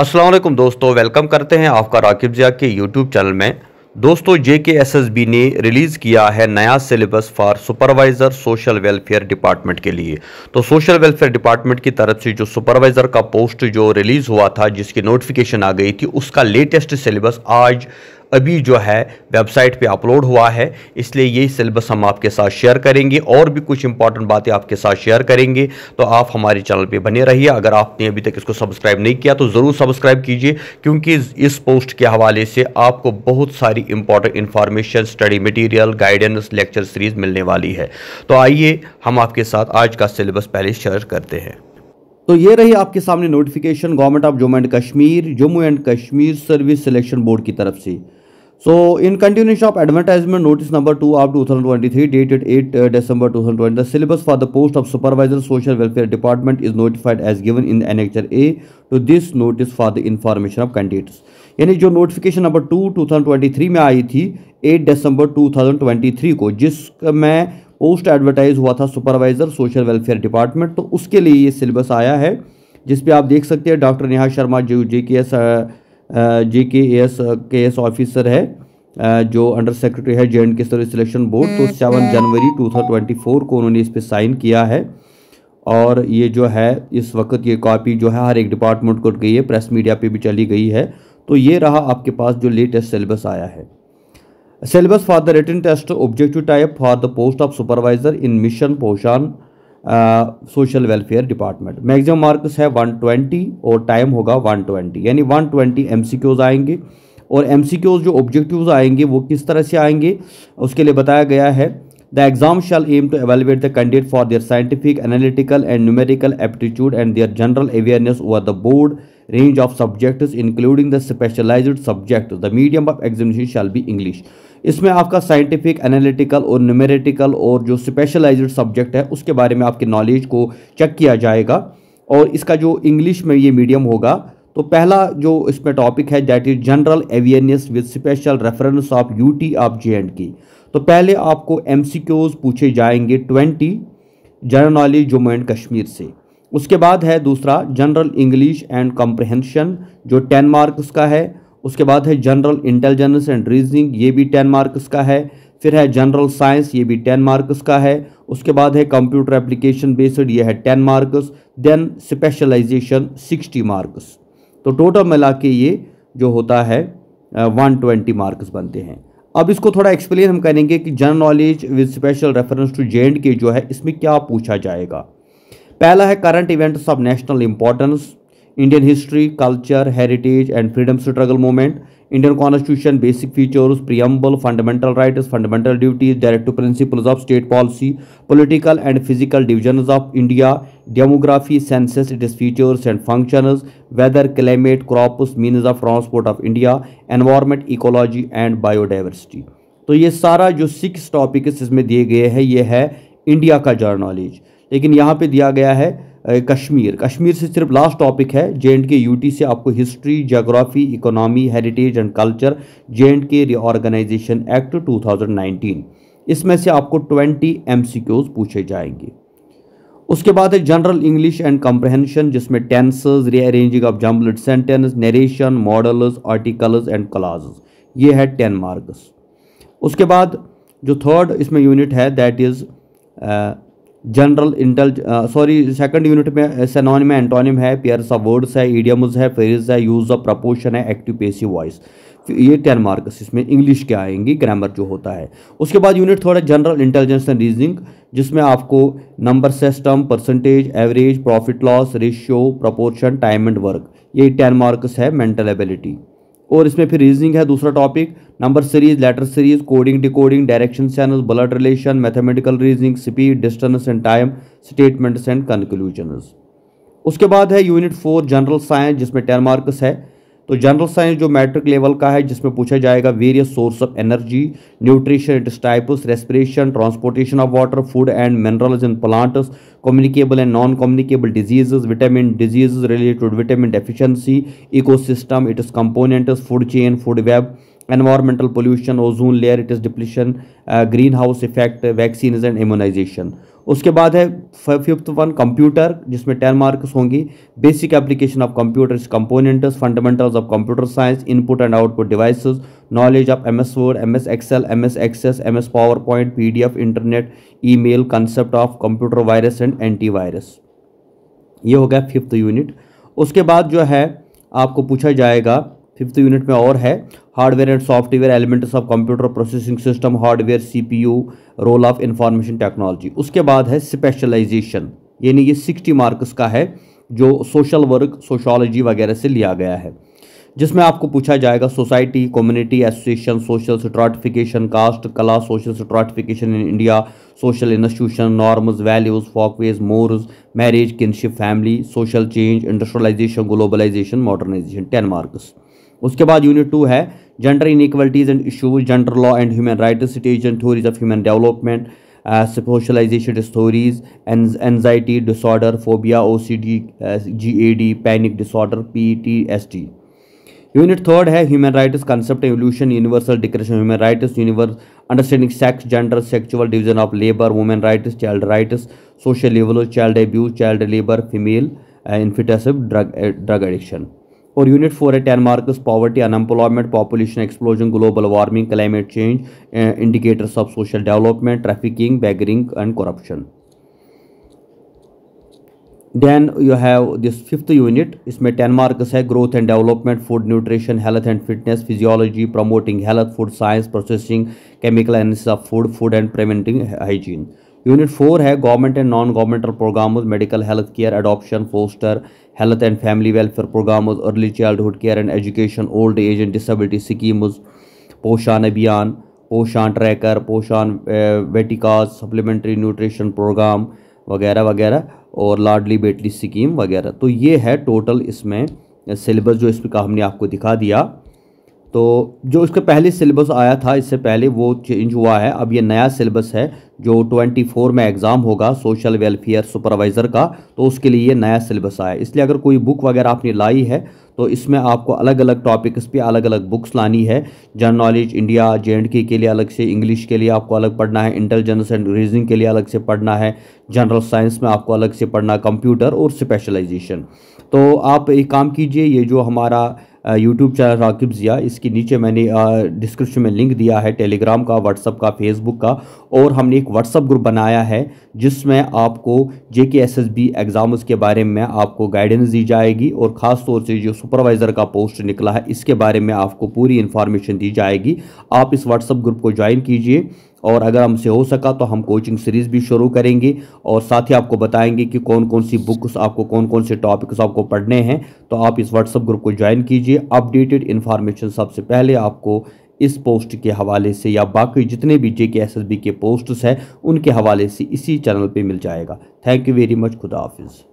असलम दोस्तों वेलकम करते हैं आपका राकिब ज़िया के यूट्यूब चैनल में दोस्तों J K S S B ने रिलीज़ किया है नया syllabus for supervisor social welfare department के लिए तो सोशल वेलफेयर डिपार्टमेंट की तरफ से जो सुपरवाइज़र का पोस्ट जो रिलीज़ हुआ था जिसकी नोटिफिकेशन आ गई थी उसका लेटेस्ट सिलेबस आज अभी जो है वेबसाइट पे अपलोड हुआ है इसलिए ये सिलेबस हम आपके साथ शेयर करेंगे और भी कुछ इंपॉर्टेंट बातें आपके साथ शेयर करेंगे तो आप हमारे चैनल पे बने रहिए अगर आपने अभी तक इसको सब्सक्राइब नहीं किया तो ज़रूर सब्सक्राइब कीजिए क्योंकि इस पोस्ट के हवाले से आपको बहुत सारी important information study material guidance lecture series मिलने वाली है तो आइए हम आपके साथ आज का सिलेबस पहले शेयर करते हैं तो ये रही आपके सामने notification government of Jammu and Kashmir Jammu and Kashmir service selection board की तरफ से so in continuation of advertisement notice number two of two thousand twenty three dated eight December two thousand twenty the syllabus for the post of supervisor social welfare department is notified as given in annexure A to this notice for the information of candidates यानी जो notification number two two thousand twenty three में आई थी eight December two thousand twenty three को जिसमें post advertise हुआ था supervisor social welfare department तो उसके लिए ये सिलेबस आया है जिसपे आप देख सकते हैं doctor Neha Sharma ji J K S जे के एस के एस ऑफिसर है जो अंडर सेक्रेटरी है J and K service selection board तो सेवन जनवरी टू थाउजेंड ट्वेंटी फोर को उन्होंने इस पर साइन किया है और ये जो है इस वक्त ये कॉपी जो है हर एक डिपार्टमेंट को गई है प्रेस मीडिया पे भी चली गई है तो ये रहा आपके पास जो लेटेस्ट सिलेबस आया है syllabus for the written test objective type for the post of supervisor in mission Poshan social welfare department maximum marks है 120 और टाइम होगा 120 यानी 120 ट्वेंटी आएंगे और एम जो ऑब्जेक्टिव आएंगे वो किस तरह से आएंगे उसके लिए बताया गया है the exam shall aim to evaluate the candidate for their scientific analytical and numerical aptitude and their general awareness over the board range of subjects including the specialized subject the medium of examination shall be english इसमें आपका scientific analytical और न्यूमेरिटिकल और जो specialised subject है उसके बारे में आपके नॉलेज को चेक किया जाएगा और इसका जो इंग्लिश में ये मीडियम होगा तो पहला जो इसमें टॉपिक है that is general awareness with special reference of UT of J and K तो पहले आपको एम पूछे जाएंगे twenty general knowledge Jammu and Kashmir से उसके बाद है दूसरा जनरल इंग्लिश एंड कॉम्प्रहेंशन जो टेन मार्क्स का है उसके बाद है जनरल इंटेलिजेंस एंड रीजनिंग ये भी टेन मार्क्स का है फिर है जनरल साइंस ये भी टेन मार्क्स का है उसके बाद है कंप्यूटर एप्लीकेशन बेस्ड ये है ten marks then specialization sixty marks तो टोटल मिला के ये जो होता है वन ट्वेंटी मार्क्स बनते हैं अब इसको थोड़ा एक्सप्लेन हम करेंगे कि general knowledge with special reference to J K जो है इसमें क्या पूछा जाएगा पहला है current events of national importance Indian history culture heritage and freedom struggle movement Indian constitution basic features preamble fundamental rights fundamental duties directive principles of state policy political and physical divisions of India demography census it is features and functions weather climate crops means of transport of India environment ecology and biodiversity तो ये सारा जो six topics इसमें दिए गए हैं ये है इंडिया का जर्नॉलेज लेकिन यहाँ पे दिया गया है कश्मीर कश्मीर से सिर्फ लास्ट टॉपिक है जे एंड के यूटी से आपको history geography economy heritage and culture J and K reorganisation act 2019 इसमें से आपको 20 एम पूछे जाएंगे उसके बाद है जनरल इंग्लिश एंड कंप्रहेंशन जिसमें tenses rearranging of jumble sentence narration modals articles and clause ये है टेन मार्क्स उसके बाद जो थर्ड इसमें यूनिट है that is general intel sorry second unit में सेनोन में एंटोनिम है पेयर्स ऑफ वर्ड्स है ईडियम्स है फेरिज है यूज़ ऑफ प्रपोशन है एक्टिव पेसी वॉइस ये टेन मार्क्स इसमें इंग्लिश के आएंगी ग्रामर जो होता है उसके बाद यूनिट थोड़ा जनरल इंटेलिजेंस एंड रीजनिंग जिसमें आपको number system percentage average profit loss ratio proportion time and work ये टेन मार्क्स है मेंटल एबिलिटी और इसमें फिर रीजनिंग है दूसरा topic number series letter series coding decoding direction channel blood relation mathematical reasoning speed distance and time statements and conclusion उसके बाद है यूनिट फोर जनरल साइंस जिसमें टेन मार्क्स है तो जनरल साइंस जो मैट्रिक लेवल का है जिसमें पूछा जाएगा various source of energy nutrition its types respiration transportation of water food and minerals in plants communicable and non communicable diseases vitamin disease related vitamin deficiency ecosystem its component food chain food web environmental pollution ozone layer it is depletion greenhouse effect vaccines and immunization उसके बाद है fifth one computer जिसमें ten marks होंगी basic application of computers components fundamentals of computer science input and output devices knowledge of M S Word M S Excel M S Access M S PowerPoint P D F internet email concept of computer virus and antivirus ये हो गया fifth unit उसके बाद जो है आपको पूछा जाएगा फिफ्थ यूनिट में और है hardware and software elements of computer processing system hardware CPU role of information technology उसके बाद है स्पेशलाइजेशन यानी ये सिक्सटी मार्क्स का है जो सोशल वर्क सोशोलॉजी वगैरह से लिया गया है जिसमें आपको पूछा जाएगा society community association social stratification caste कला social stratification in India social institution norms values folkways mores marriage kinship family social change industrialisation globalisation modernisation ten marks उसके बाद यूनिट टू है gender inequalities and issues, gender law and human rights, situation, theories of human development, uh, socialization stories, anxiety disorder, phobia, OCD, uh, GAD, panic disorder, PTSD. Unit third hai, human rights concept evolution, universal declaration of human rights, understanding sex, gender, sexual division of labor, women rights, child rights, social evil, child abuse, child labor, female, uh, infetusive uh, drug addiction. और unit four है ten marks poverty unemployment population explosion global warming climate change indicators of social development trafficking beggaring and corruption then you have this fifth unit इसमें ten marks है growth and development food nutrition health and fitness physiology promoting health food science processing chemical analysis of food food and preventing hygiene unit four है government and non governmental programme medical health care adoption poster health and family welfare programme early childhood care and education old age and disability schemes Poshan Abhiyan पोषण tracker पोषण वेटिकाज supplementary nutrition programme वगैरह वगैरह और लाडली बेटली scheme वगैरह तो ये है टोटल इसमें सिलेबस जो इसमें का हमने आपको दिखा दिया तो जो इसका पहले सिलेबस आया था इससे पहले वो चेंज हुआ है अब ये नया सिलेबस है जो 24 में एग्ज़ाम होगा सोशल वेलफेयर सुपरवाइज़र का तो उसके लिए ये नया सिलेबस आया इसलिए अगर कोई बुक वगैरह आपने लाई है तो इसमें आपको अलग अलग टॉपिक्स पे अलग अलग बुक्स लानी है जनरल नॉलेज इंडिया जे के लिए अलग से इंग्लिश के लिए आपको अलग पढ़ना है इंटेलिजेंस एंड रीजनिंग के लिए अलग से पढ़ना है जनरल साइंस में आपको अलग से पढ़ना कंप्यूटर और स्पेशलाइजेशन तो आप एक काम कीजिए ये जो हमारा यूट्यूब चैनल राकिब ज़िया इसके नीचे मैंने डिस्क्रिप्शन में लिंक दिया है टेलीग्राम का व्हाट्सअप का फेसबुक का और हमने एक व्हाट्सअप ग्रुप बनाया है जिसमें आपको जे K S S B exams के बारे में आपको गाइडेंस दी जाएगी और ख़ास तौर से जो सुपरवाइज़र का पोस्ट निकला है इसके बारे में आपको पूरी इन्फॉर्मेशन दी जाएगी आप इस व्हाट्सअप ग्रुप को ज्वाइन कीजिए और अगर हमसे हो सका तो हम कोचिंग सीरीज़ भी शुरू करेंगे और साथ ही आपको बताएंगे कि कौन कौन सी बुक्स आपको कौन कौन से टॉपिक्स आपको पढ़ने हैं तो आप इस व्हाट्सअप ग्रुप को ज्वाइन कीजिए अपडेटेड इन्फॉर्मेशन सबसे पहले आपको इस पोस्ट के हवाले से या बाकी जितने भी J K S S B के पोस्ट्स हैं उनके हवाले से इसी चैनल पे मिल जाएगा थैंक यू वेरी मच खुदा हाफिज़